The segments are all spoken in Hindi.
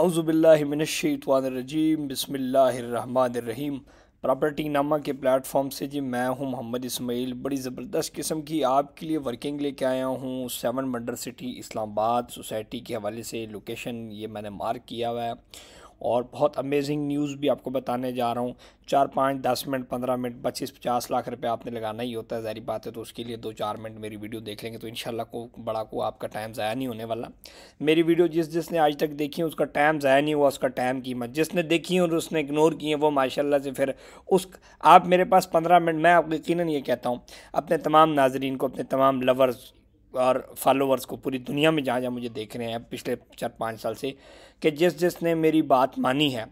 अवज़ुबिल्लिमिनशतवानरजीम बसमीम प्रॉपर्टी नामा के प्लेटफॉर्म से जी मैं हूं मोहम्मद इसमाइल बड़ी ज़बरदस्त किस्म की आपके लिए वर्किंग लेके आया हूं seven wonder city Islamabad society के हवाले से लोकेशन ये मैंने मार्क किया हुआ है और बहुत अमेजिंग न्यूज़ भी आपको बताने जा रहा हूँ चार पाँच दस मिनट पंद्रह मिनट पच्चीस पचास लाख रुपये आपने लगाना ही होता है ज़ारी बात है तो उसके लिए दो चार मिनट मेरी वीडियो देख लेंगे तो इन को बड़ा को आपका टाइम ज़ाया नहीं होने वाला मेरी वीडियो जिस जिसने आज तक देखी है उसका टाइम ज़ाया नहीं हुआ उसका टाइम कीमत जिसने देखी है और उसने इग्नोर किए वो माशाला से फिर उस आप मेरे पास पंद्रह मिनट मैं आपको यकीन ये कहता हूँ अपने तमाम नाजरीन को अपने तमाम लवर्स और फॉलोवर्स को पूरी दुनिया में जहाँ जहाँ मुझे देख रहे हैं पिछले चार पाँच साल से कि जिस जिसने मेरी बात मानी है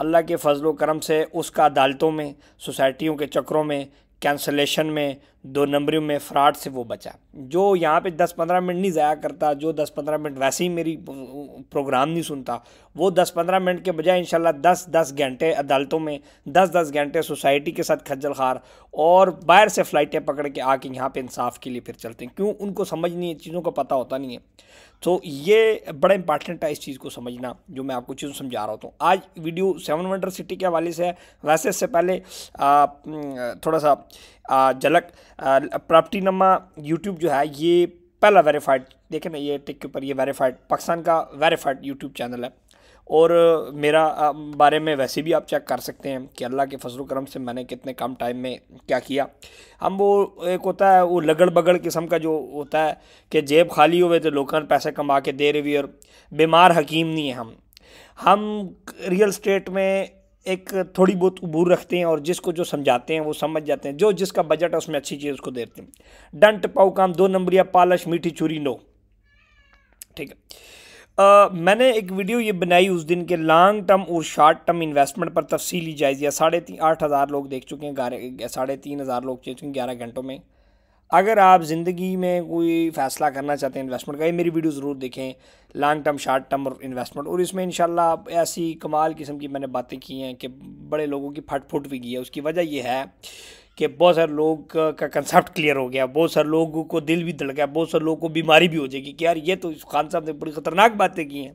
अल्लाह के फजलोक्रम करम से उसका अदालतों में सोसाइटियों के चक्रों में कैंसलेशन में दो नंबर में फ्रॉड से वो बचा जो यहाँ पे 10-15 मिनट नहीं ज़ाया करता जो 10-15 मिनट वैसे ही मेरी प्रोग्राम नहीं सुनता वो 10-15 मिनट के बजाय इंशाल्लाह 10-10 घंटे अदालतों में 10-10 घंटे सोसाइटी के साथ खज्जल खार और बाहर से फ़्लाइटें पकड़ के आके यहाँ पे इंसाफ के लिए फिर चलते हैं क्यों उनको समझ नहीं है चीज़ों का पता होता नहीं है तो ये बड़ा इंपॉर्टेंट है इस चीज़ को समझना जो मैं आपको चीज़ समझा रहा होता हूँ तो आज वीडियो सेवन वंडर सिटी के हवाले से है वैसे इससे पहले थोड़ा सा झलक प्रॉपर्टी नमा यूट्यूब जो है ये पहला वेरीफाइड देखें ना ये टिक के ऊपर ये वेरीफाइड पाकिस्तान का वेरीफाइड यूट्यूब चैनल है और मेरा बारे में वैसे भी आप चेक कर सकते हैं कि अल्लाह के फजल करम से मैंने कितने कम टाइम में क्या किया हम वो एक होता है वो लगड़ बगड़ किस्म का जो होता है कि जेब खाली हुए तो लोग पैसे कमा के दे रहे भी और बीमार हकीम नहीं है हम हम रियल स्टेट में एक थोड़ी बहुत उबूर रखते हैं और जिसको जो समझाते हैं वो समझ जाते हैं जो जिसका बजट है उसमें अच्छी चीज़ उसको देते हैं डंट पाओ काम दो नंबरिया पालश मीठी चूरी नो ठीक है आ, मैंने एक वीडियो ये बनाई उस दिन के लॉन्ग टर्म और शॉर्ट टर्म इन्वेस्टमेंट पर तफसीली जायजिया साढ़े तीन आठ हज़ार लोग देख चुके हैं ग्यारह साढ़े तीन हज़ार लोग देख चुके हैं ग्यारह घंटों में अगर आप ज़िंदगी में कोई फ़ैसला करना चाहते हैं इन्वेस्टमेंट का ये मेरी वीडियो ज़रूर देखें लॉन्ग टर्म शार्ट टर्म और इन्वेस्टमेंट और इसमें आप ऐसी कमाल किस्म की मैंने बातें की हैं कि बड़े लोगों की फट फुट भी की है उसकी वजह यह है कि बहुत सारे लोग का कंसेप्ट क्लियर हो गया बहुत सारे लोगों को दिल भी धड़ गया बहुत सारे लोगों को बीमारी भी हो जाएगी कि यार ये तो खान साहब ने बड़ी ख़तरनाक बातें की हैं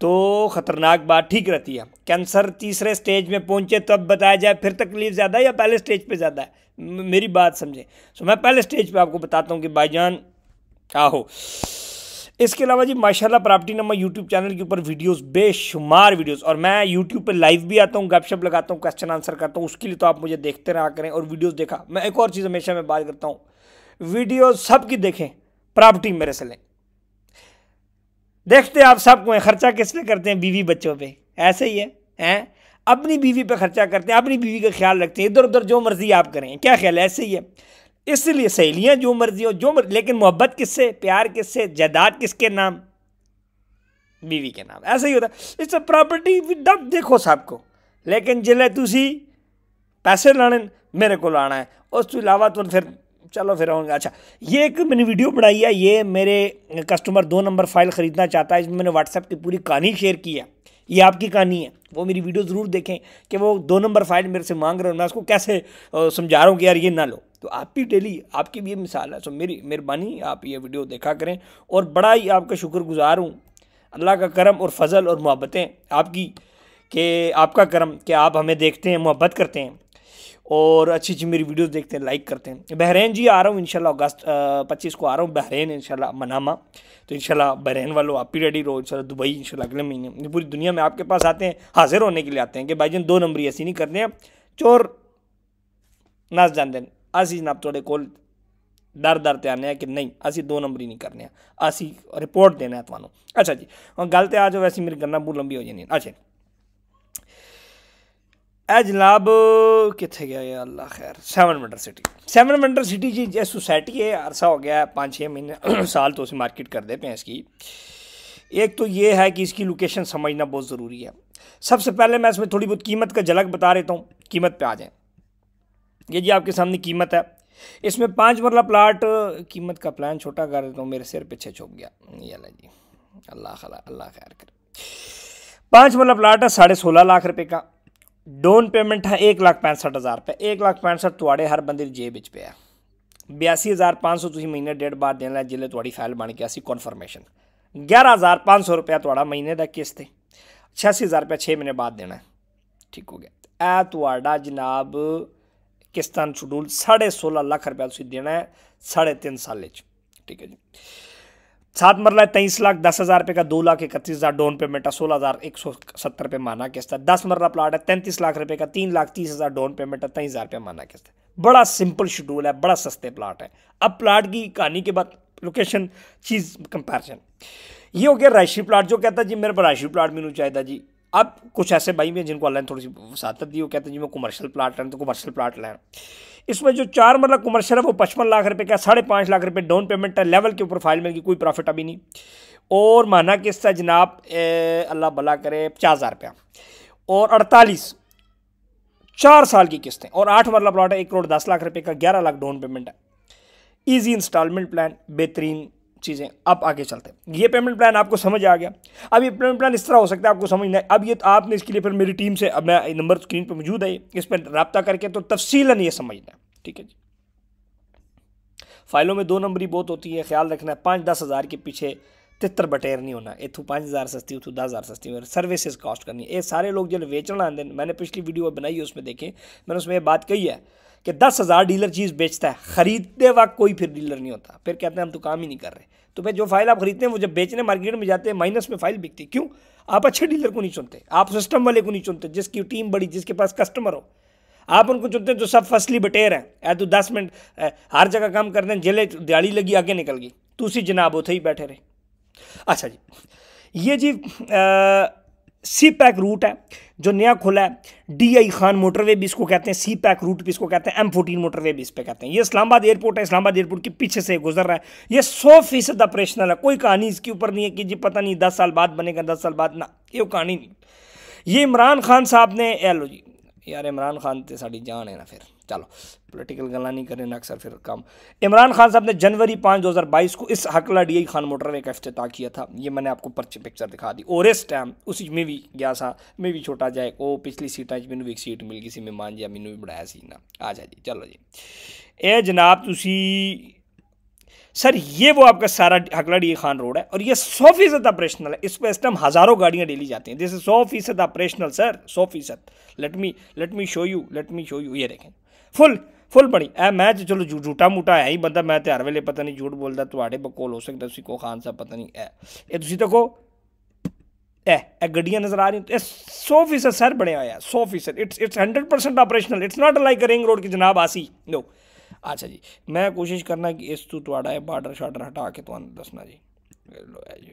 तो ख़तरनाक बात ठीक रहती है कैंसर तीसरे स्टेज में पहुँचे तब तो बताया जाए फिर तकलीफ ज़्यादा है या पहले स्टेज पर ज़्यादा है मेरी बात समझें सो मैं पहले स्टेज पे आपको बताता हूँ कि भाईजान क्या हो इसके अलावा जी माशाल्लाह प्रॉपर्टी नंबर यूट्यूब चैनल के ऊपर वीडियोस बेशुमार वीडियोस और मैं यूट्यूब पे लाइव भी आता हूँ गपशप लगाता हूँ क्वेश्चन आंसर करता हूँ उसके लिए तो आप मुझे देखते रहा करें और वीडियोस देखा मैं एक और चीज़ हमेशा मैं बात करता हूँ वीडियो सबकी देखें प्रॉपर्टी मेरे से लें देखते आप सबको खर्चा किस पे करते हैं बीवी बच्चों पर ऐसे ही है हैं अपनी बीवी पे खर्चा करते हैं अपनी बीवी का ख्याल रखते हैं इधर उधर जो मर्ज़ी आप करें क्या ख्याल है ऐसे ही है इसलिए सहेलियाँ जो मर्जी हो जो मर्जी, लेकिन मोहब्बत किससे प्यार किससे जायदाद किसके नाम बीवी के नाम ऐसा ही होता है इट्स प्रॉपर्टी डब देखो साहब को लेकिन जिले तुसी पैसे लाने मेरे को आना है उस अलावा तो, तो फिर चलो फिर होंगे अच्छा ये एक मैंने वीडियो बनाई है ये मेरे कस्टमर दो नंबर फाइल ख़रीदना चाहता है इसमें मैंने व्हाट्सएप की पूरी कहानी शेयर की है ये आपकी कहानी है वो मेरी वीडियो ज़रूर देखें कि वो दो नंबर फाइल मेरे से मांग रहे हो मैं उसको कैसे समझा रहा हूँ कि यार ये ना लो तो आप भी डेली आपकी भी ये मिसाल है सो मेरी मेहरबानी आप ये वीडियो देखा करें और बड़ा ही आपका शुक्रगुजार हूँ अल्लाह का करम और फजल और मोहब्बतें आपकी के आपका करम कि आप हमें देखते हैं मोहब्बत करते हैं और अच्छी अच्छी मेरी वीडियोस देखते हैं लाइक करते हैं बहरीन जी आ रहा हूँ इनशाला अगस्त पच्चीस को आ रहा हूँ बहरीन इनशाला मनामा तो इनशाला बहरीन वालों आप भी रेडी रहो इनशाला दुबई इनशाला अगले महीने पूरी दुनिया में आपके पास आते हैं हाजिर होने के लिए आते हैं कि भाई जान दो नंबरी ऐसी नहीं करने हैं चोर नाच जानते हैं असी जनाब थोड़े को डर डर तो आने कि नहीं असी दो नंबर ही नहीं करने असी रिपोर्ट देना है तुम्हें अच्छा जी गलते आ जाओ ਆ मेरी गन्ना ਮੇਰੀ लंबी हो जानी ਹੋ अच्छा ए जनाब कितने गया ये अल्लाह खैर seven wonder city seven wonder city ji जो सोसाइटी है अरसा हो गया पाँच छः महीने साल तो उसे मार्केट कर देते हैं इसकी एक तो ये है कि इसकी लोकेशन समझना बहुत ज़रूरी है सबसे पहले मैं इसमें थोड़ी बहुत कीमत का झलक बता रहता हूँ कीमत पे आ जाए ये जी आपके सामने कीमत है इसमें पाँच मरला प्लाट कीमत का प्लान छोटा कर देता हूँ मेरे सिर पीछे छुप गया अल्लाह जी अल्लाह खला खैर कर पाँच मरला प्लाट है साढ़े सोलह लाख रुपये का ਡਾਊਨ ਪੇਮੈਂਟ ਹੈ 165000 ਰੁਪਏ 165000 ਤੁਹਾਡੇ ਹਰ ਬੰਦੇ ਦੀ ਜੇਬ ਵਿੱਚ ਪਿਆ 82500 ਤੁਸੀਂ ਮਹੀਨੇ ਡੇਢ ਬਾਅਦ ਦੇਣ ਲੈ ਜਿੱਲੇ ਤੁਹਾਡੀ ਫਾਈਲ ਬਣ ਗਿਆ ਸੀ ਕਨਫਰਮੇਸ਼ਨ 11500 ਰੁਪਏ ਤੁਹਾਡਾ ਮਹੀਨੇ ਦਾ ਕਿਸ਼ਤ ਹੈ 86000 ਰੁਪਏ 6 ਮਹੀਨੇ ਬਾਅਦ ਦੇਣਾ ਠੀਕ ਹੋ ਗਿਆ ਇਹ ਤੁਹਾਡਾ ਜਨਾਬ ਕਿਸ਼ਤਾਂ ਸ਼ਡਿਊਲ 16.5 ਲੱਖ ਰੁਪਏ ਤੁਸੀਂ ਦੇਣਾ ਹੈ 3.5 ਸਾਲ ਵਿੱਚ ਠੀਕ ਹੈ ਜੀ सात मरला है तेईस लाख दस हज़ार रुपये का दो लाख इकतीस हज़ार डाउन पेमेंट है सोलह हज़ार एक सौ सत्तर रुपये माना किस्त है दस मरला प्लाट है तैंतीस लाख रुपये का तीन लाख तीस हज़ार डाउन पेमेंट है तेईस हज़ार रुपये माना किस्त है बड़ा सिंपल शेड्यूल है बड़ा सस्ते प्लाट है अब प्लाट की कहानी के बाद लोकेशन चीज़ कंपेरिजन ये हो गया राशि प्लाट जो कहता जी मेरे पर राशि प्लाट मिलना चाहिए जी अब कुछ ऐसे भाई में जिनको अल्लाह ने थोड़ी सी वसात दी वो कहते हैं जी मैं कमर्शियल प्लाट लें तो कमर्शियल प्लाट लें इसमें जो चार मरला कमर्शियल है वो पचपन लाख रुपये का साढ़े पाँच लाख रुपये डाउन पेमेंट है लेवल के ऊपर फाइल मिलगी कोई प्रॉफिट अभी नहीं और माना किस्त है जनाब अल्लाह भला करे पचास हज़ार रुपया और अड़तालीस चार साल की किस्तें और आठ मरला प्लाट है एक करोड़ दस लाख रुपये का ग्यारह लाख डाउन पेमेंट है ईजी इंस्टॉलमेंट प्लान बेहतरीन चीज़ें अब आगे चलते हैं ये पेमेंट प्लान आपको समझ आ गया अब ये पेमेंट प्लान इस तरह हो सकता है आपको समझना है अब ये तो आपने इसके लिए फिर मेरी टीम से अब मैं नंबर स्क्रीन पर मौजूद है इस पर रबता करके तो तफसीला ये समझना है ठीक है जी फाइलों में दो नंबर ही बहुत होती है ख्याल रखना है पाँच दस हज़ार के पीछे तितर बटेर नहीं होना इतू पाँच हज़ार सस्ती उतू दस हज़ार सस्ती और सर्विसेज कॉस्ट करनी ये सारे लोग जो वेचना आते हैं मैंने पिछली वीडियो बनाई है उसमें देखें मैंने उसमें ये बात कही है कि दस हज़ार डीलर चीज़ बेचता है ख़रीदते वक्त कोई फिर डीलर नहीं होता फिर कहते हैं हम तो काम ही नहीं कर रहे तो भाई जो फाइल आप खरीदते हैं वो जब बेचने मार्केट में जाते हैं माइनस में फाइल बिकती क्यों आप अच्छे डीलर को नहीं चुनते आप सिस्टम वाले को नहीं चुनते जिसकी टीम बड़ी जिसके पास कस्टमर हो आप उनको चुनते हैं जो सब फसली बटेर हैं या तो दस मिनट हर जगह काम करते हैं जेले दिहाड़ी लगी आगे निकल गई तो उसी जनाब उथे ही बैठे रहे अच्छा जी ये जी आ, सी पैक रूट है जो नया खुला है डी आई खान मोटरवे भी इसको कहते हैं सी पैक रूट भी इसको कहते हैं एम फोर्टीन मोटरवे भी इस पर कहते हैं ये इस्लामाबाद एयरपोर्ट है इस्लामाबाद एयरपोर्ट के पीछे से गुजर रहा है ये सौ फीसद ऑपरेशनल है कोई कहानी इसके ऊपर नहीं है कि जी पता नहीं दस साल बाद बनेगा दस साल बाद ना ये कहानी नहीं ये इमरान खान साहब ने ए लो जी यार इमरान खान तो साड़ी जान है ना फिर चलो पोलिटिकल गला नहीं करें ना अक्सर फिर काम इमरान खान साहब ने जनवरी पाँच दो हज़ार बाईस को इस हकला डी खान मोटरवे का अफ्ताह किया था ये मैंने आपको पर्ची पिक्चर दिखा दी और इस टाइम उसी में भी गया सा मैं भी छोटा जाए वो पिछली सीटा मैंने भी एक सीट मिल गई सी मेहमान जी मैंने भी बढ़ाया सी ना आ जाए जी चलो जी ए जनाब तुम सर ये वो आपका सारा हकला डी खान रोड है और ये सौ फीसद ऑपरेशनल है इस पर इस टाइम हज़ारों गाड़ियाँ डेली जाती हैं जैसे सौ फीसद ऑपरेशनल सर सौ फीसद let me let me show you let me show you ये देखें ਫੁੱਲ ਫੁੱਲ ਬਣੀ ਐ ਮੈਂ ਚਲੋ ਝੂਟਾ ਮੂਟਾ ਹੈ ਹੀ ਬੰਦਾ ਮੈਂ ਤੇ ਹਰ ਵੇਲੇ ਪਤਾ ਨਹੀਂ ਝੂਠ ਬੋਲਦਾ ਤੁਹਾਡੇ ਬਕੋਲ ਹੋ ਸਕਦਾ ਤੁਸੀਂ ਕੋ ਖਾਨ ਸਾਹਿਬ ਪਤਾ ਨਹੀਂ ਐ ਇਹ ਤੁਸੀਂ ਦੇਖੋ ਐ ਇਹ ਗੱਡੀਆਂ ਨਜ਼ਰ ਆ ਰਹੀਆਂ ਇਹ 100% ਸਰ ਬਣਿਆ ਹੋਇਆ 100% it's it's 100% operational it's not like ring road ਕਿ ਜਨਾਬ ਆਸੀ ਨੋ ਅੱਛਾ ਜੀ ਮੈਂ ਕੋਸ਼ਿਸ਼ ਕਰਨਾ ਕਿ ਇਸ ਤੋਂ ਤੁਹਾਡਾ ਇਹ ਬਾਰਡਰ ਸ਼ਾਰਡਰ ਹਟਾ ਕੇ ਤੁਹਾਨੂੰ ਦੱਸਣਾ ਜੀ ਲੋ ਐ ਜੀ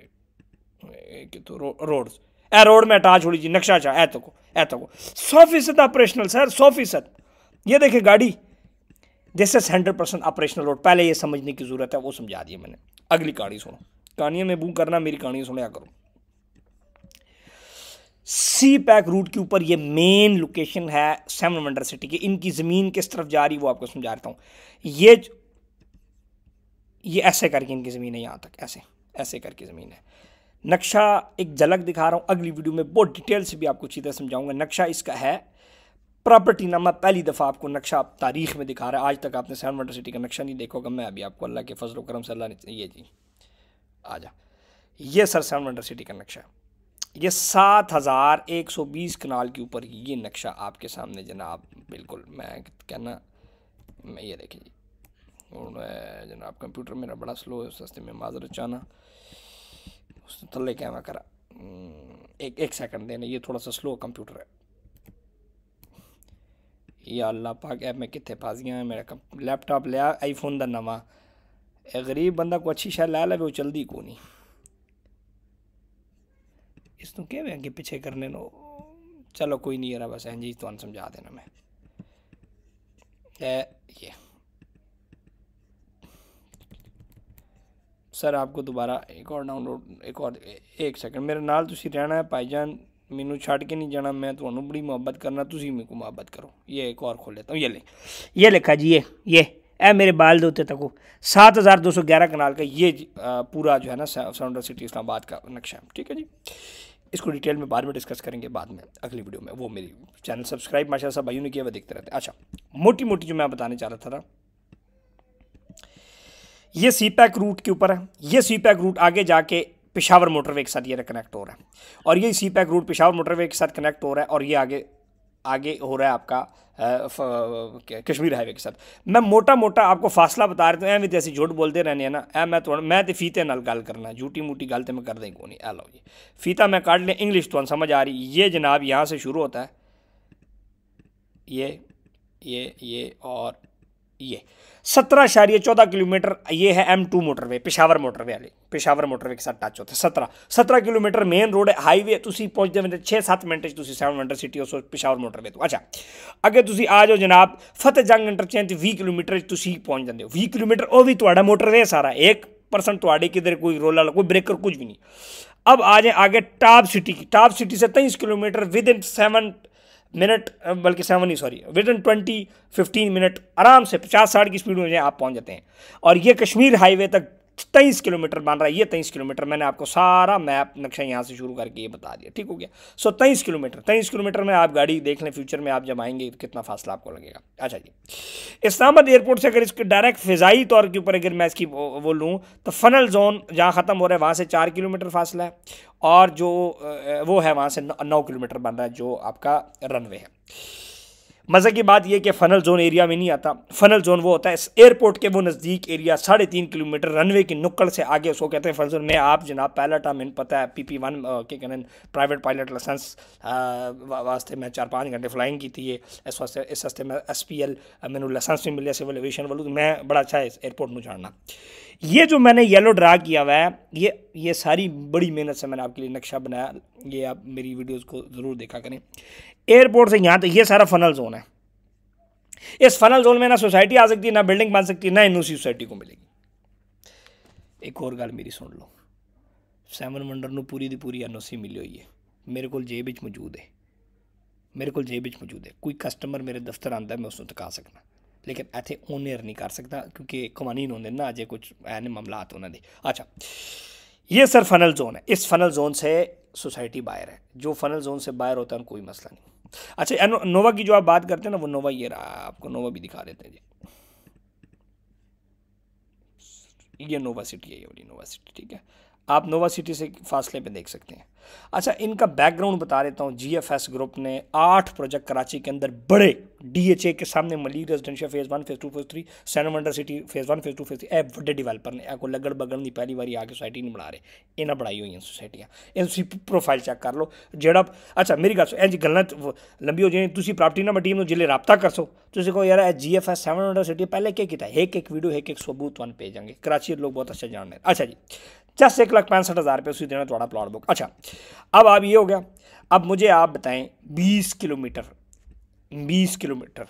ਇਹ ਕਿਤੋਂ ਰੋਡਸ ਇਹ ਰੋਡ ਮੈਂ ਹਟਾ ਛੋੜੀ ਜੀ ਨਕਸ਼ਾ ਚਾ ਐ ਤੱਕੋ ਐ ਤੱਕੋ 100% ਆਪਰੇਸ਼ਨਲ ਸਰ 100% ये देखिए गाड़ी जैसे हंड्रेड परसेंट ऑपरेशनल रोड पहले ये समझने की ज़रूरत है वो समझा दिया मैंने अगली कहानी सुनो कहानियों में बू करना मेरी कहानी सुना करो सी पैक रूट के ऊपर ये मेन लोकेशन है सेवन वंडर सिटी की इनकी ज़मीन किस तरफ जा रही वो आपको समझा देता हूँ ये ये ऐसे करके इनकी ज़मीन है यहाँ तक ऐसे ऐसे करके ज़मीन है नक्शा एक झलक दिखा रहा हूँ अगली वीडियो में बहुत डिटेल से भी आपको अच्छी तरह समझाऊंगा नक्शा इसका है प्रॉपर्टी नामा पहली दफ़ा आपको नक्शा आप तारीख में दिखा रहा है आज तक आपने सेवन वंडर सिटी का नक्शा नहीं देखा होगा मैं अभी आपको अल्लाह के फजल करम से अल्लाह ने ये जी आ जा ये सर सेवन वंडर सिटी का नक्शा ये सात हज़ार एक सौ बीस कनाल के ऊपर ये नक्शा आपके सामने जनाब बिल्कुल मैं कहना मैं ये देखें जी जनाब कंप्यूटर मेरा बड़ा स्लो है सस्ते में माजर चाना उसने थल्ले कैमरा करा हम्म, एक एक सेकंड देना ये थोड़ा सा स्लो कंप्यूटर है या अल्लाह पाक ऐप में कितने फस गया है मेरा लैपटॉप लिया आईफोन का नवा गरीब बंदा को अच्छी शायद ला लो चलती को नहीं इस तू किए अगे पिछे करने नो चलो कोई नहीं यार बस एंजी तुम समझा देना मैं ए, ये सर आपको दोबारा एक और डाउनलोड एक और एक सेकंड मेरे नाल तुम रहना है भाईजान ਮੈਨੂੰ ਛੱਡ ਕੇ ਨਹੀਂ ਜਾਣਾ ਮੈਂ तो बड़ी मुहब्बत करना तुम मेरे को मुहब्बत करो ये एक और खोल लेता हूँ ये ले ये लिखा जी ये ये ए मेरे बाल दे उत्ते तको सात हज़ार दो सौ ग्यारह कनाल का ये पूरा जो है ना साउंडर सिटी इस्लामाबाद का नक्शा है ठीक है जी इसको डिटेल में बाद में डिस्कस करेंगे बाद में अगली वीडियो में वो मेरी चैनल सब्सक्राइब माशा साहब भाइयों ने किया वह देखते रहते अच्छा मोटी मोटी जो मैं बताने चाह रहा था ये सी पैक रूट के ऊपर है ये सी पैक रूट आगे जाके पिशावर मोटरवे के साथ ये कनेक्ट हो रहा है और ये CPEC route Peshawar motorway के साथ कनेक्ट हो रहा है और ये आगे आगे हो रहा है आपका कश्मीर हाईवे के साथ मैं मोटा मोटा आपको फासला बता रहा हूँ ऐ भी ऐसी झूठ बोलते रहने ना ऐ मैं तो मैं तो फीते नाल गल करना झूठी मूठी गल तो मैं कर दें कौन नहीं लो जी फीता मैं काट लिया इंग्लिश तो समझ आ रही ये जनाब यहाँ से शुरू होता है ये ये ये और ये सत्रह शारी चौदह किलोमीटर ये है M two motorway Peshawar motorway वाले पेशावर मोटरवे के साथ टच होते सत्रह सत्रह किलोमीटर मेन रोड है हाईवे तुम पहुँचते मिनट छः सत्त मिनट सैवन मंडल सिटी हो सो पिशावर मोटरवे तो अच्छा अगर तुम आ जाओ जनाब फतेह इंटरचेंज भी किलोमीटर तुम पहुँच जाते हो भी किलोमीटर वो भी थोड़ा मोटरवे है सारा एक परसेंट थोड़े किधर कोई रोल वाला कोई ब्रेकर कुछ भी नहीं अब आ जाए आगे टाप सिटी की टाप सिटी से तेईस kilometre within seven minute बल्कि सेवन ही sorry within twenty fifteen minute आराम से पचास साठ की स्पीड में आप पहुंच जाते हैं और ये कश्मीर हाईवे तक तेईस किलोमीटर बन रहा है ये तेईस किलोमीटर मैंने आपको सारा मैप नक्शा यहाँ से शुरू करके ये बता दिया ठीक हो गया सो तेईस किलोमीटर तेईस किलोमीटर में आप गाड़ी देख लें फ्यूचर में आप जब आएंगे तो कितना फासला आपको लगेगा अच्छा जी इस्लामाबाद एयरपोर्ट से अगर इसके डायरेक्ट फ़िज़ाई तौर के ऊपर अगर मैं इसकी वो लूँ तो फनल जोन जहाँ ख़त्म हो रहा है वहाँ से चार किलोमीटर फासला है और जो वो है वहाँ से नौ किलोमीटर बन रहा है जो आपका रनवे है मज़े की बात यह कि फ़नल जोन एरिया में नहीं आता फ़नल जोन वो होता है एयरपोर्ट के वो नज़दीक एरिया साढ़े तीन किलोमीटर रनवे की नुक्कड़ से आगे उसको कहते हैं फ़नल जोन में आप जनाब पायलट टाइम इन पता है पी पी वन के कहने प्राइवेट पायलट लाइसेंस वास्ते मैं चार पाँच घंटे फ्लाइंग की थी इस वास्ते इस वास्ते मैं एस पी एल मैंने लाइसेंस भी मिले सिविल एविएशन वालों मैं बड़ा अच्छा है इस एयरपोर्ट में जानना ये जो मैंने येलो ड्रा किया हुआ है ये ये सारी बड़ी मेहनत से मैंने आपके लिए नक्शा बनाया ये आप मेरी वीडियोस को ज़रूर देखा करें एयरपोर्ट से यहाँ तक ये सारा फनल जोन है इस फनल जोन में ना सोसाइटी आ सकती है ना बिल्डिंग बन सकती है ना एन सोसाइटी को मिलेगी एक और गल मेरी सुन लो सैमन वंडर ਨੂੰ पूरी ਦੀ एन ਐਨਓਸੀ ਮਿਲੀ ਹੋਈ ਹੈ ਮੇਰੇ ਕੋਲ ਜੇਬ ਵਿੱਚ ਮੌਜੂਦ मौजूद है मेरे को जेब मौजूद है कोई कस्टमर मेरे दफ्तर आता ਮੈਂ ਉਸ ਨੂੰ ਟਿਕਾ लेकिन इतने ओनर नहीं कर सकता क्योंकि ਕਵਾਨੀਨ ਹੁੰਦੇ ना अजय कुछ ਐਨ ਮਾਮਲਾਤ ਉਹਨਾਂ ਦੇ ये सर फनल जोन है इस फनल जोन से सोसाइटी बाहर है जो फनल जोन से बाहर होता है कोई मसला नहीं अच्छा नोवा की जो आप बात करते हैं ना वो नोवा ये रहा आपको नोवा भी दिखा देते हैं जी ये नोवा सिटी है ये वाली नोवा सिटी ठीक है आप नोवा सिटी से फासले पे देख सकते हैं अच्छा इनका बैकग्राउंड बता देता हूँ जीएफएस ग्रुप ने आठ प्रोजेक्ट कराची के अंदर बड़े डीएचए के सामने Malik residential phase one phase two phase three seven wonder city phase one phase two phase three ए बड़े डिवेलपर ने आपको लगड़ बगड़ की पहली बार आके सोसाइटी नहीं बना रहे इन्हें बनाई हुई हैं सोसायटियाँ इनकी प्रोफाइल चैक कर लो जब अच्छा मेरी गल सो ए गल्ला लंबी हो जाए तुम प्रॉपर्टी नंबर टीम जिले रबता कर सो तुम कहो यार G F S seven hundred city पहले क्या किया एक एक वीडियो एक एक सबूत वन भेजेंगे कराची लोग बहुत अच्छा जान रहे अच्छा जी जस्ट एक लाख पैंसठ हज़ार रुपये उसी देना थोड़ा प्लॉट बुक अच्छा अब आप ये हो गया अब मुझे आप बताएं बीस किलोमीटर बीस किलोमीटर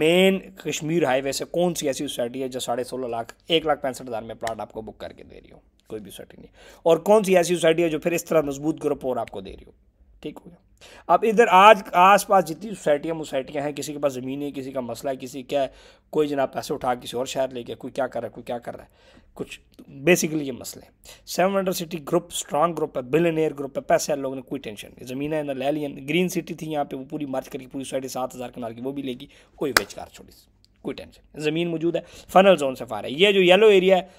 मेन कश्मीर हाईवे से कौन सी ऐसी सोसाइटी है जो साढ़े सोलह लाख एक लाख पैंसठ हज़ार में प्लाट आपको बुक करके दे रही हो कोई भी सोसाइटी नहीं और कौन सी ऐसी सोसाइटी है जो फिर इस तरह मजबूत ग्रुप और आपको दे रही हो ठीक हो गया अब इधर आज आस पास जितनी सोसाइटियाँ मोसाइटियाँ हैं किसी के पास ज़मीन है किसी का मसला है किसी क्या है कोई जना पैसे उठा किसी और शहर ले गया कोई क्या कर रहा है कोई क्या कर रहा है कुछ बेसिकली ये मसले हैं seven hundred city group strong group है बिलनेर ग्रुप है पैसे लोगों ने कोई टेंशन नहीं ज़मीन है ना ले लिया ग्रीन सिटी थी यहाँ पे वो पूरी मर्ज करके पूरी सोसाइटी सात हज़ार कनाल की वो भी लेगी कोई बेचकार छोड़ी कोई टेंशन ज़मीन मौजूद है फनल जोन से फार है ये जो येलो एरिया है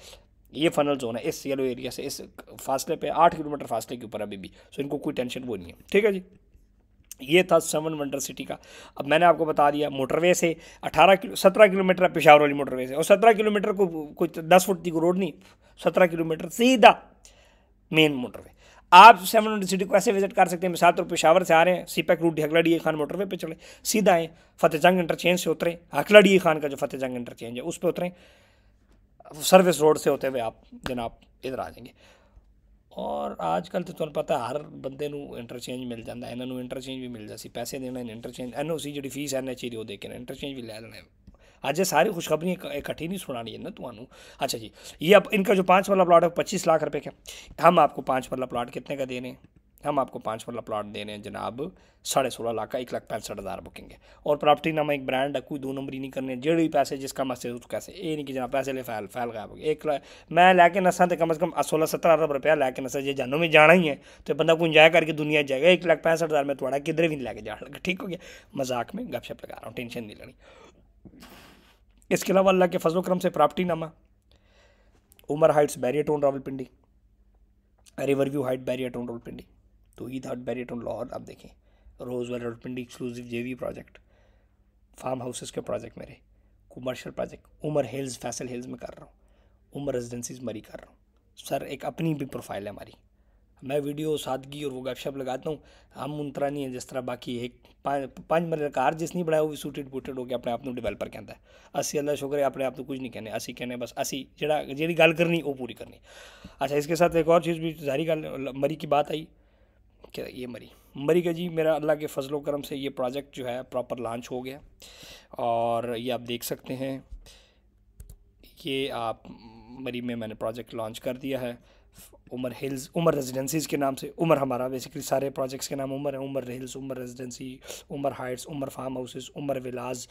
ये फनल जोन है इस येलो एरिया से इस फासले पे आठ किलोमीटर फासले के ऊपर अभी भी सो इनको कोई टेंशन वो नहीं है ठीक है जी ये था सेवन वंडर सिटी का अब मैंने आपको बता दिया मोटरवे से 18 किलो 17 किलोमीटर पेशावर वाली मोटरवे से और 17 किलोमीटर को कुछ 10 फुट की रोड नहीं 17 किलोमीटर सीधा मेन मोटरवे आप सेवन वंडर सिटी को ऐसे विजिट कर सकते हैं मिसाल तौर तो पेशावर से आ रहे हैं CPEC route Hakla DI Khan motorway पर चले सीधा आएँ फतेहजंग इंटरचेंज से उतरें हकलाडी खान का जो फतेहजंग इंटरचेंज है उस पर उतरें सर्विस रोड से होते हुए आप जनाब इधर आ जाएंगे और आजकल तो तुम पता हर बंद इंटरचेंज मिल जाता है इन्होंने इंटरचेंज भी मिल जाए पैसे देना इन interchange N O C G fees N H E की वो इंटरचेंज भी ले लेना है अज सारी खुशखबरी इकट्ठी नहीं सुनानी है ना तू अच्छा जी ये अब इनका जो पाँच वाला प्लाट है पच्चीस लाख रुपये का हम आपको पाँच वाला प्लाट कितने का दे रहे हैं हम आपको पाँच वाला प्लाट दे रहे हैं जनाब साढ़े सोलह लाख का एक लाख पैंसठ हज़ार बुकिंग है और प्रॉपर्टी नाम एक ब्रांड है कोई दो नंबरी नहीं करने जो भी पैसे जिसका मैसेज उस कैसे ये नहीं कि जना पैसे ले फैल फैल गायब हो गया एक मैं लैके नसा तो कम अज़ कम सोलह सत्रह अरब रुपया लैके नसा जे जानों में जाना ही है तो बंदा को इंजॉय करके दुनिया जाएगा एक लाख पैंसठ हज़ार में थोड़ा किधर भी नहीं लैके लगा ठीक हो गया मजाक में गपशप लगा रहा हूँ टेंशन नहीं लेनी इसके अलावा अल्लाह के फजल करम से प्रॉपर्टी नामा Umar heights barrier town Rawalpindi river view height barrier town Rawalpindi तो ईद हट बैरियट ऑन लाहौर आप देखें रोज वाले Rawalpindi exclusive J V project farm houses के प्रोजेक्ट मेरे commercial project Umar hills Faisal hills में कर रहा हूँ उमर रेजिडेंसीज मरी कर रहा हूँ सर एक अपनी भी प्रोफाइल है हमारी मैं वीडियो सादगी और वो गपशप लगाता हूँ हम उन तरह नहीं है जिस तरह बाकी एक पाँच मरल कार जिसनी बनाया वो सूटेड बूटेड हो गया अपने आप में डिवेलपर कहता है असी अल्लाह शुक्र है अपने आप तो कुछ नहीं कहने असी कहने बस असी जड़ा जी गल करनी वो पूरी करनी अच्छा इसके साथ एक और चीज़ भी जारी गल मरी की बात आई क्या ये मरी मरी का जी मेरा अल्लाह के फजलो करम से ये प्रोजेक्ट जो है प्रॉपर लॉन्च हो गया और ये आप देख सकते हैं ये आप मरी में मैंने प्रोजेक्ट लॉन्च कर दिया है उमर हिल्स उमर रेजिडेंसीज़ के नाम से उमर हमारा बेसिकली सारे प्रोजेक्ट्स के नाम उमर है Umar hills Umar residency Umar heights Umar farm houses Umar villas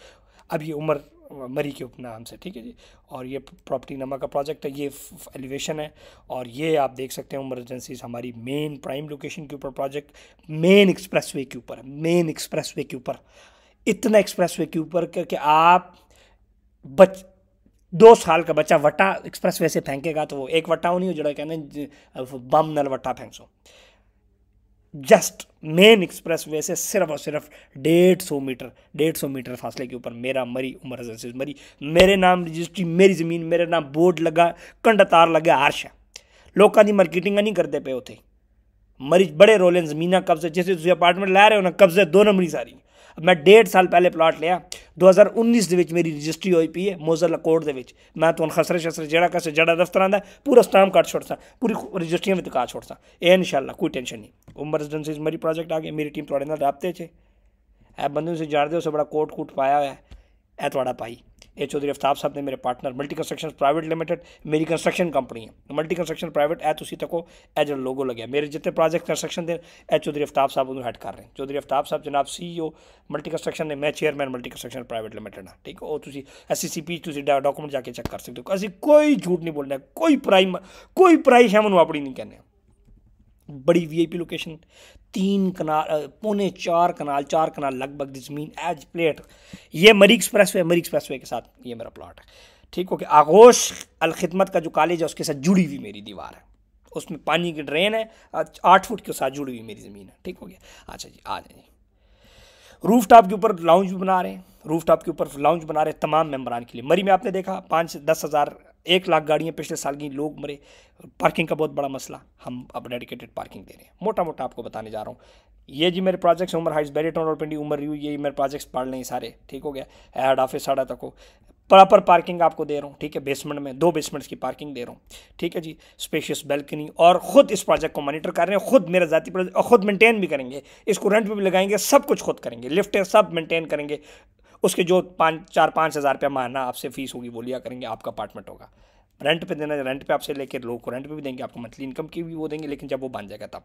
अब ये उमर मरी के उपनाम से ठीक है जी और ये प्रॉपर्टी नमा का प्रोजेक्ट है ये एलिवेशन है और ये आप देख सकते हो इमरजेंसीज हमारी मेन प्राइम लोकेशन के ऊपर प्रोजेक्ट मेन एक्सप्रेस वे के ऊपर मेन एक्सप्रेस वे के ऊपर इतना एक्सप्रेस वे के ऊपर करके आप बच दो साल का बच्चा वटा वे से फेंकेगा तो वो एक वटा नहीं हो जो कहने बम नल वटा फेंक so just main expressway से सिर्फ और सिर्फ डेढ़ सौ मीटर डेढ़ सौ मीटर फासले के ऊपर मेरा मरी उमर मरी मेरे नाम रजिस्ट्री मेरी ज़मीन मेरे नाम बोर्ड लगा कंड तार लगे हर्श है लोगों की मार्केटिंग नहीं करते पे उ मरीज बड़े रोले जमीना कब्जे जैसे अपार्टमेंट लै रहे हो ना कब्जे दो नंबरी सारी ਮੈਂ 1.5 ਸਾਲ ਪਹਿਲੇ ਪਲਾਟ ਲਿਆ 2019 ਦੇ ਵਿੱਚ ਮੇਰੀ ਰਜਿਸਟਰੀ ਹੋਈ ਪਈ ਹੈ ਮੋਜ਼ਲ ਕੋਰਟ ਦੇ ਵਿੱਚ ਮੈਂ ਤੁਹਾਨੂੰ ਖਸਰੇ ਸ਼ਸਰੇ ਜਿਹੜਾ ਕਸੇ ਜਿਹੜਾ ਦਫ਼ਤਰਾਂ ਦਾ ਪੂਰਾ ਸਟਾਂਪ ਕੱਟ ਛੋੜਦਾ ਪੂਰੀ ਰਜਿਸਟਰੀਆਂ ਵਿੱਚ ਕਾ ਛੋੜਦਾ ਇਹ ਇਨਸ਼ਾਅੱਲਾ ਕੋਈ ਟੈਨਸ਼ਨ ਨਹੀਂ ਉਮਰ ਰੈਜ਼ੀਡੈਂਸੀਜ਼ ਮੇਰੀ ਪ੍ਰੋਜੈਕਟ ਆ ਗਈ ਮੇਰੀ ਟੀਮ ਤੁਹਾਡੇ ਨਾਲ ਰਾਬਤੇ 'ਚ ਇਹ ਬੰਦੇ ਨੂੰ ਜਾਣਦੇ ਹੋ ਸੋ ਬੜਾ ਕੋਟ ਕੋਟ ਪਾਇਆ ਹੋਇਆ ਇਹ ਤੁਹਾਡਾ ਭਾਈ ए ਚੌਧਰੀ ਅਫਤਾਬ ਸਾਹਿਬ ਨੇ ਮੇਰੇ partner multi construction private limited ਮੇਰੀ ਕੰਸਟਰਕਸ਼ਨ ਕੰਪਨੀ ਹੈ ਮਲਟੀ ਕੰਸਟਰਕਸ਼ਨ ਪ੍ਰਾਈਵੇਟ ਐ ਤੁਸੀਂ ਤੱਕੋ ਐ ਜਿਹੜਾ ਲੋਗੋ ਲੱਗਿਆ ਮੇਰੇ ਜਿੱਤੇ ਪ੍ਰੋਜੈਕਟ ਕੰਸਟਰਕਸ਼ਨ ਦੇ ਐ ਚੌਧਰੀ ਅਫਤਾਬ ਸਾਹਿਬ ਉਹਨੂੰ ਹੈਡ ਕਰ ਰਹੇ ਚੌਧਰੀ ਅਫਤਾਬ ਸਾਹਿਬ ਜਨਾਬ ਸੀਈਓ ਮਲਟੀ ਕੰਸਟਰਕਸ਼ਨ ਨੇ ਮੈਂ chairman multi construction private limited ਹਾਂ ਠੀਕ ਉਹ ਤੁਸੀਂ ਐਸਸੀਸੀਪੀ ਤੁਸੀਂ ਡਾਕੂਮੈਂਟ ਜਾ ਕੇ ਚੈੱਕ ਕਰ ਸਕਦੇ ਹੋ ਅਸੀਂ ਕੋਈ ਝੂਠ ਨਹੀਂ ਬੋਲਣਾ ਕੋਈ ਪ੍ਰਾਈਮ ਕੋਈ ਪ੍ਰਾਈਸ ਹੈ ਨੂੰ ਆਪਣੀ ਨਹੀਂ ਕਹਿੰਦੇ बड़ी वीआईपी लोकेशन तीन कनाल पौने चार कनाल चार कनाल लगभग जमीन एज प्लेट ये मरी एक्सप्रेस वे मरी एक्सप्रेस वे के साथ ये मेरा प्लाट है ठीक ओके आगोश आगोश अलखिदमत का जो कॉलेज है उसके साथ जुड़ी हुई मेरी दीवार है उसमें पानी की ड्रेन है आठ फुट के साथ जुड़ी हुई मेरी ज़मीन है ठीक हो गया अच्छा जी आ जाइए रूफ टॉप के ऊपर लाउंज बना रहे हैं रूफ टॉप के ऊपर लाउंज बना रहे हैं तमाम मेम्बरान के लिए मरी में आपने देखा पाँच से दस हज़ार एक लाख गाड़ियाँ पिछले साल की लोग मरे पार्किंग का बहुत बड़ा मसला हम अब डेडिकेटेड पार्किंग दे रहे हैं मोटा मोटा आपको बताने जा रहा हूँ ये जी मेरे प्रोजेक्ट्स उमर हाइट्स बेरेटन और पिंडी उमर यू ये मेरे प्रोजेक्ट्स पढ़ लें सारे ठीक हो गया हेड ऑफिस साढ़ा तक हो प्रॉपर पार्किंग आपको दे रहा हूँ ठीक है बेसमेंट में दो बेसमेंट्स की पार्किंग दे रहा हूँ ठीक है जी स्पेशियस बेल्कनी और ख़ुद इस प्रोजेक्ट को मॉनिटर कर रहे हैं खुद मेरा जाती प्रोजेक्ट और ख़ुद मेंटेन भी करेंगे इसको रेंट भी लगाएंगे सब कुछ खुद करेंगे है सब मेंटेन करेंगे उसके जो पाँच चार पाँच हज़ार रुपया मारना आपसे फीस होगी वो लिया करेंगे आपका अपार्टमेंट होगा रेंट पे देना रेंट पे आपसे लेकर लोग को रेंट पे भी देंगे आपको मंथली इनकम की भी वो देंगे लेकिन जब वो बन जाएगा तब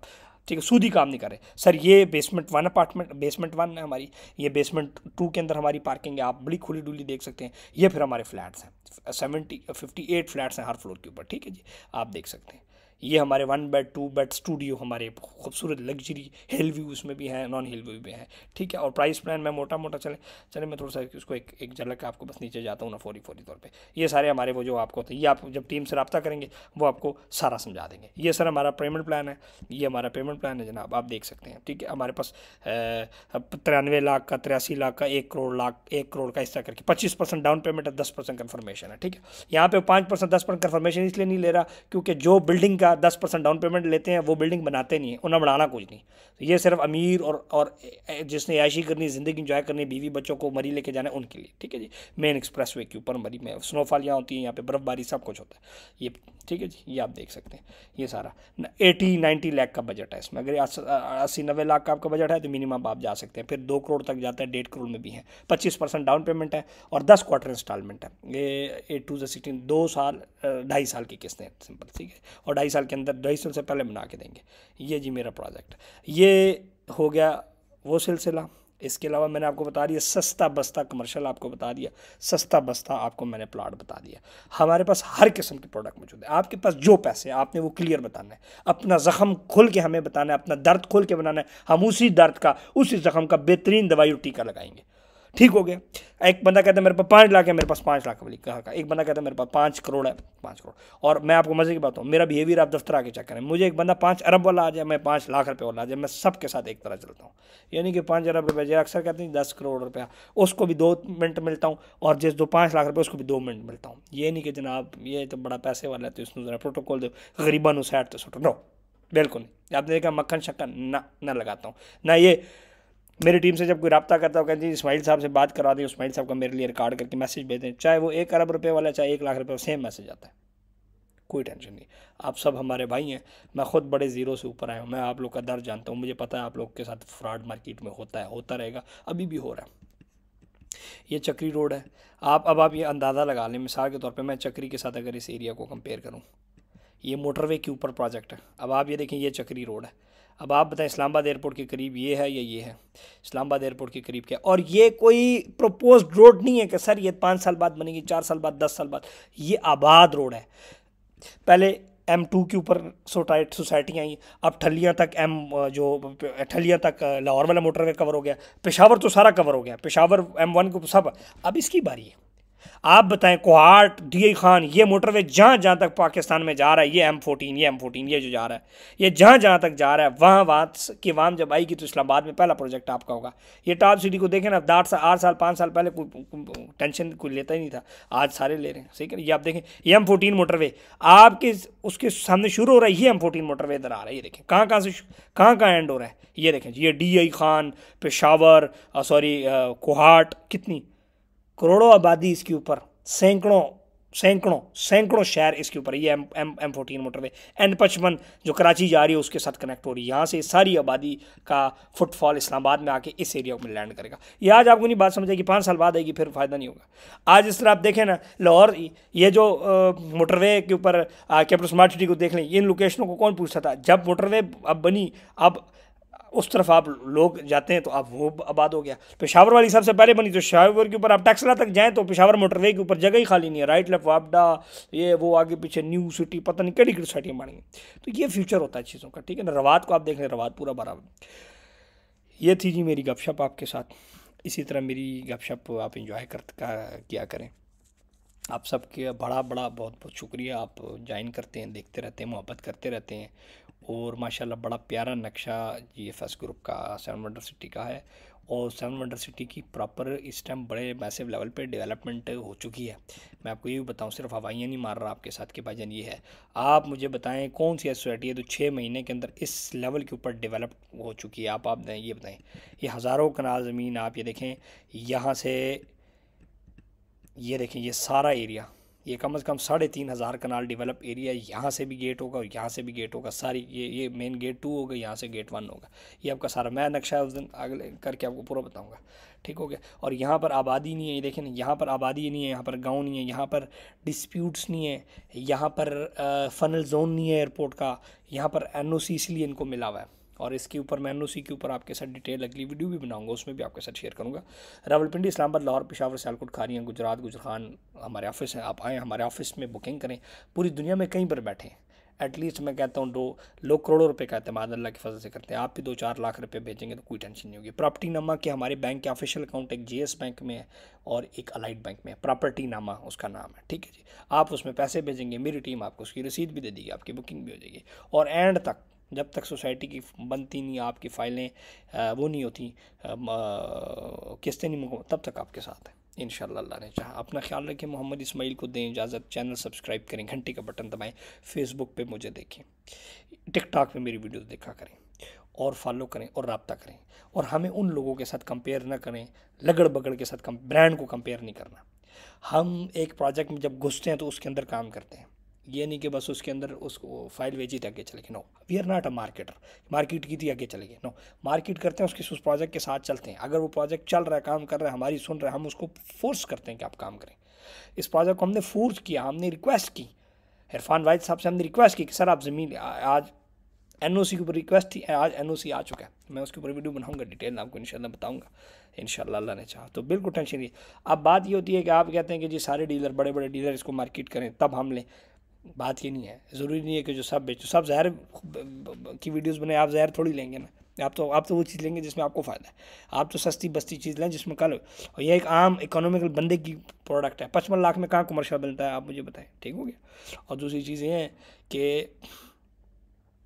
ठीक है सूदी काम नहीं करे सर ये basement one apartment basement one है हमारी ये बेसमेंट टू के अंदर हमारी पार्किंग है आप बड़ी खुली डुली देख सकते हैं ये फिर हमारे फ्लैट्स हैं सेवेंटी फिफ्टी एट फ्लैट्स हैं हर फ्लोर के ऊपर ठीक है जी आप देख सकते हैं ये हमारे one bed two bed studio हमारे खूबसूरत लग्जरी हिल व्यू उसमें भी हैं नॉन हिल व्यू भी हैं ठीक है और प्राइस प्लान में मोटा मोटा चले चले मैं थोड़ा सा उसको एक एक झलक आपको बस नीचे जाता हूँ ना फौरी फौरी तौर पर ये सारे हमारे वो जो आपको होते ये आप जब टीम से रबता करेंगे वो आपको सारा समझा देंगे ये सर हमारा पेमेंट प्लान है ये हमारा पेमेंट प्लान है जनाब आप देख सकते हैं ठीक है हमारे पास तिरानवे लाख का तिरासी लाख का एक करोड़ लाख एक करोड़ का इस तरह करके पच्चीस परसेंट डाउन पेमेंट है दस परसेंट कन्फर्मेशन है ठीक है यहाँ पर पाँच परसेंट दस परसेंट कन्फर्मेशन इसलिए नहीं ले रहा क्योंकि जो बिल्डिंग का का दस परसेंट डाउन पेमेंट लेते हैं वो बिल्डिंग बनाते नहीं हैं उन्हें बढ़ाना कुछ नहीं तो ये सिर्फ अमीर और और जिसने याशी करनी ज़िंदगी इंजॉय करनी बीवी बच्चों को मरी लेके जाना उनके लिए ठीक है जी मेन एक्सप्रेस वे के ऊपर मरी में स्नोफॉल यहाँ होती है यहाँ पर बर्फबारी सब कुछ होता है ये ठीक है जी ये आप देख सकते हैं ये सारा एटी नाइन्टी लाख का बजट है इसमें अगर अस्सी नब्बे लाख का आपका बजट है तो मिनिमम आप जा सकते हैं फिर दो करोड़ तक जाता है डेढ़ करोड़ में भी है पच्चीस परसेंट डाउन पेमेंट है और दस क्वार्टर इंस्टॉलमेंट है ये एट टू जो सिक्सटीन दो साल ढाई साल की किस्तें सिंपल ठीक है और ढाई साल के अंदर ढाई साल से पहले बना के देंगे ये जी मेरा प्रोजेक्ट ये हो गया वो सिलसिला इसके अलावा मैंने आपको बता दिया सस्ता बस्ता कमर्शियल आपको बता दिया सस्ता बस्ता आपको मैंने प्लाट बता दिया हमारे पास हर किस्म के प्रोडक्ट मौजूद है आपके पास जो पैसे आपने वो क्लियर बताना है अपना ज़ख़म खोल के हमें बताना है अपना दर्द खोल के बनाना है हम उसी दर्द का उसी ज़ख़म का बेहतरीन दवाई और टीका लगाएंगे ठीक हो गया एक बंदा कहता है मेरे पास पाँच लाख है मेरे पास पाँच लाख वाली कहा का एक बंदा कहता है मेरे पास पाँच करोड़ है पाँच करोड़ और मैं आपको मजे की बात हूँ मेरा बिहेवियर आप दफ्तर आके चेक करें मुझे एक बंदा पाँच अरब वाला आ जाए मैं पाँच लाख रुपये वाला आ जाए मैं सबके साथ एक तरह चलता हूँ यानी कि पाँच अरब रुपये जो अक्सर कहते हैं दस करोड़ रुपया उसको भी दो मिनट मिलता हूँ और जिस दो पाँच लाख रुपये उसको भी दो मिनट मिलता हूँ ये नहीं कि जनाब ये तो बड़ा पैसे वाला है तो उसमें जरा प्रोटोकॉल दो गरीबा नुसैट तो सुटो नो बिल्कुल नहीं आपने देखा मक्खन शक्खन ना ना लगाता हूँ ना ये मेरी टीम से जब कोई रबा करता वो कहते हैं इसमाइल साहब से बात करवा दें इसमाइल साहब का मेरे लिए रिकॉर्ड करके मैसेज भेज दें चाहे वो एक अरब रुपये वाला चाहे एक लाख रुपये सेम मैसेज आता है कोई टेंशन नहीं आप सब हमारे भाई हैं मैं ख़ुद बड़े ज़ीरो से ऊपर आया हूँ मैं आप लोग का दर्द जानता हूँ मुझे पता है आप लोग के साथ फ्रॉड मार्केट में होता है होता रहेगा अभी भी हो रहा है ये चक्री रोड है आप अब आप ये अंदाज़ा लगा लें मिसाल के तौर पे मैं चक्री के साथ अगर इस एरिया को कंपेयर करूँ ये मोटरवे के ऊपर प्रोजेक्ट है अब आप ये देखें ये चक्री रोड है अब आप बताएं इस्लामाबाद एयरपोर्ट के करीब ये है या ये है इस्लामाबाद एयरपोर्ट के करीब क्या और ये कोई प्रपोज रोड नहीं है कि सर ये पाँच साल बाद बनेगी चार साल बाद दस साल बाद ये आबाद रोड है पहले एम टू के ऊपर सोटाइट सोसाइटियाँ आई अब ठलियाँ तक एम जो ठलियाँ तक लाहौर वाला मोटरवे कवर हो गया पेशावर तो सारा कवर हो गया पेशावर एम वन को सब अब इसकी बारी है आप बताएं कोहाट डी खान ये मोटरवे जहाँ जहाँ तक पाकिस्तान में जा रहा है ये एम फोर्टीन ये एम फोर्टीन ये जो जा रहा है ये जहाँ जहाँ तक जा रहा है वहाँ वहाँ की वाम जब आएगी तो इस्लामाबाद में पहला प्रोजेक्ट आपका होगा ये टॉप सिटी को देखें ना आठ साल आठ साल पाँच साल पहले कोई टेंशन कोई लेता ही नहीं था आज सारे ले रहे हैं सही है ये आप देखें ये एम फोर्टीन मोटरवे आपके उसके सामने शुरू हो रहा है ये एम फोर्टीन मोटरवे इधर आ रहा है ये देखें कहाँ कहाँ से कहाँ कहाँ एंड हो रहा है ये देखें ये डी खान पेशावर सॉरी कोहाट कितनी करोड़ों आबादी इसके ऊपर सैकड़ों सैकड़ों सैकड़ों शहर इसके ऊपर ये M M M fourteen motorway N पचपन जो कराची जा रही है उसके साथ कनेक्ट हो रही है यहाँ से सारी आबादी का फुटफॉल इस्लामाबाद में आके इस एरिया में लैंड करेगा ये आज आपको नहीं बात समझ आएगी पाँच साल बाद आएगी फिर फ़ायदा नहीं होगा आज इस तरह आप देखें ना लाहौर ये जो मोटरवे के ऊपर कैपिटल स्मार्ट सिटी को देख लें इन लोकेशनों को कौन पूछता था जब मोटरवे अब बनी अब उस तरफ आप लोग जाते हैं तो आप वो आबाद हो गया पेशावर वाली सबसे पहले बनी तो पेशावर के ऊपर आप टैक्सला तक जाएँ तो पेशावर मोटरवे के ऊपर जगह ही खाली नहीं है राइट लेफ्ट वापडा ये वो आगे पीछे न्यू सिटी पता नहीं कड़ी कड़ी सिटियाँ बन तो ये फ्यूचर होता है चीज़ों का ठीक है ना रवात को आप देख लें रवात पूरा बराबर ये थी जी मेरी गपशप आपके साथ इसी तरह मेरी गपशप आप इंजॉय कर किया करें आप सबके बड़ा बड़ा बहुत बहुत शुक्रिया आप ज्वाइन करते हैं देखते रहते हैं मोहब्बत करते रहते हैं और माशाल्लाह बड़ा प्यारा नक्शा जी एफ एस ग्रुप का सेवन वंडर सिटी का है और सेवन वंडर सिटी की प्रॉपर इस टाइम बड़े मैसिव लेवल पे डेवलपमेंट हो चुकी है मैं आपको ये भी बताऊँ सिर्फ हवाइयाँ नहीं मार रहा आपके साथ के भाईजान ये है आप मुझे बताएं कौन सी सोसाइटी है तो छः महीने के अंदर इस लेवल के ऊपर डेवलप हो चुकी है आप आप ये बताएँ ये हज़ारों कनाल ज़मीन आप ये देखें यहाँ से ये देखें ये सारा एरिया ये कम अज़ कम साढ़े तीन हज़ार कनाल डेवलप एरिया यहाँ से भी गेट होगा और यहाँ से भी गेट होगा सारी ये ये मेन गेट टू होगा यहाँ से गेट वन होगा ये आपका सारा मैं नक्शा उस दिन अगले करके आपको पूरा बताऊँगा ठीक हो गया और यहाँ पर आबादी नहीं है देखें यहाँ पर आबादी नहीं है यहाँ पर गाँव नहीं है यहाँ पर डिस्प्यूट्स नहीं है यहाँ पर फनल जोन नहीं है एयरपोर्ट का यहाँ पर एन इसलिए इनको मिला हुआ है और इसके ऊपर मैं उसी के ऊपर आपके साथ डिटेल अगली वीडियो भी बनाऊंगा उसमें भी आपके साथ शेयर करूँगा रावलपिंडी इस्लामाबाद लाहौर पिशावर सियालकोट खारियाँ गुजरात गुजरान हमारे ऑफिस हैं आप आएँ हमारे ऑफिस में बुकिंग करें पूरी दुनिया में कहीं पर बैठें एटलीस्ट मैं कहता हूँ दो लोग करोड़ों रुपये का अतमाद अल्लाह की फजल से करते हैं आप भी दो चार लाख रुपये भेजेंगे तो कोई टेंशन नहीं होगी प्रॉपर्टी नामा के हमारे बैंक के ऑफिशियल अकाउंट एक जी बैंक में है और एक अलाइट बैंक में है प्रॉपर्टी नामा उसका नाम है ठीक है जी आप उसमें पैसे भेजेंगे मेरी टीम आपको उसकी रसीद भी दे देगी आपकी बुकिंग भी हो जाएगी और एंड तक जब तक सोसाइटी की बनती नहीं आपकी फाइलें वो नहीं होती किस्तें नहीं मुकम तब तक आपके साथ है इन अल्लाह ने चाहा अपना ख्याल रखें मोहम्मद इसमाइल को दें इजाज़त चैनल सब्सक्राइब करें घंटे का बटन दबाएं फेसबुक पे मुझे देखें टिकटॉक पे मेरी वीडियो देखा करें और फॉलो करें और रबता करें और हमें उन लोगों के साथ कंपेयर ना करें लगड़ बगड़ के साथ ब्रांड को कंपेयर नहीं करना हम एक प्रोजेक्ट में जब घुसते हैं तो उसके अंदर काम करते हैं ये नहीं कि बस उसके अंदर उसको फाइल भेजी थी आगे चले गए no we are not a marketer market की थी आगे चले गए नो मार्केट करते हैं उसके उस प्रोजेक्ट के साथ चलते हैं अगर वो प्रोजेक्ट चल रहा है काम कर रहा है हमारी सुन रहे हैं हम उसको फोर्स करते हैं कि आप काम करें इस प्रोजेक्ट को हमने फोर्स किया हमने रिक्वेस्ट की इरफान वाहिद साहब से हमने रिक्वेस्ट की कि सर आप ज़मीन आज एन ओ सी के ऊपर रिक्वेस्ट थी आज एन ओ सी आ चुका है मैं उसके ऊपर वीडियो बनाऊंगा डिटेल आपको इंशाल्लाह बताऊँगा इन अल्लाह ने चाहा तो बिल्कुल टेंशन नहीं अब बात ये होती है कि आप कहते हैं कि जी सारे डीलर बड़े बड़े डीलर इसको मार्केट करें तब हम लें बात ये नहीं है ज़रूरी नहीं है कि जो सब बेचो सब जहर की वीडियोस बने आप जहर थोड़ी लेंगे ना आप तो आप तो वो चीज़ लेंगे जिसमें आपको फ़ायदा है आप तो सस्ती बस्ती चीज़ लें जिसमें कल और ये एक आम इकोनॉमिकल बंदे की प्रोडक्ट है पचपन लाख में कहाँ कमर्शल बनता है आप मुझे बताएं ठीक हो गया और दूसरी चीज़ ये है कि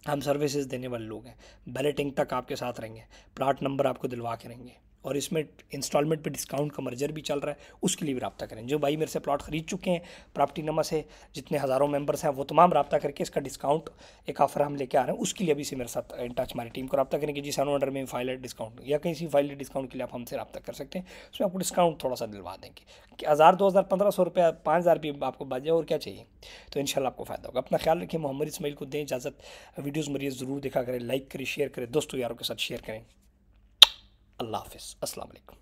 हम सर्विसेज देने वाले लोग हैं बैलेटिंग तक आपके साथ रहेंगे प्लाट नंबर आपको दिलवा के रहेंगे और इसमें इंस्टॉलमेंट पे डिस्काउंट का मर्जर भी चल रहा है उसके लिए भी रबा करें जो भाई मेरे से प्लॉट खरीद चुके हैं प्रॉपर्टी नंबर से जितने हज़ारों मेंबर्स हैं वो तमाम रब्ता करके इसका डिस्काउंट एक ऑफर हम लेके आ रहे हैं उसके लिए भी से मेरे साथ इन टच हमारी टीम को रब्ता करें कि जी सन ऑर्डर में फाइल डिस्काउंट या किसी फाइल डिस्काउंट के लिए आप हमसे रबा कर सकते हैं उसमें आपको डिस्काउंट थोड़ा सा दिलवा देंगे हज़ार दो हज़ार पंद्रह सौ रुपया पाँच हज़ार भी आपको बच जाए और क्या चाहिए तो इन आपको फ़ायदा होगा अपना ख्याल रखिए मोहम्मद इसमाइल को दें इजाज़त वीडियोज़ मरिए ज़रूर देखा करें लाइक करें शेयर करें दोस्तों यारों के साथ शेयर करें अल्लाह हाफिज़ अस्सलाम वालेकुम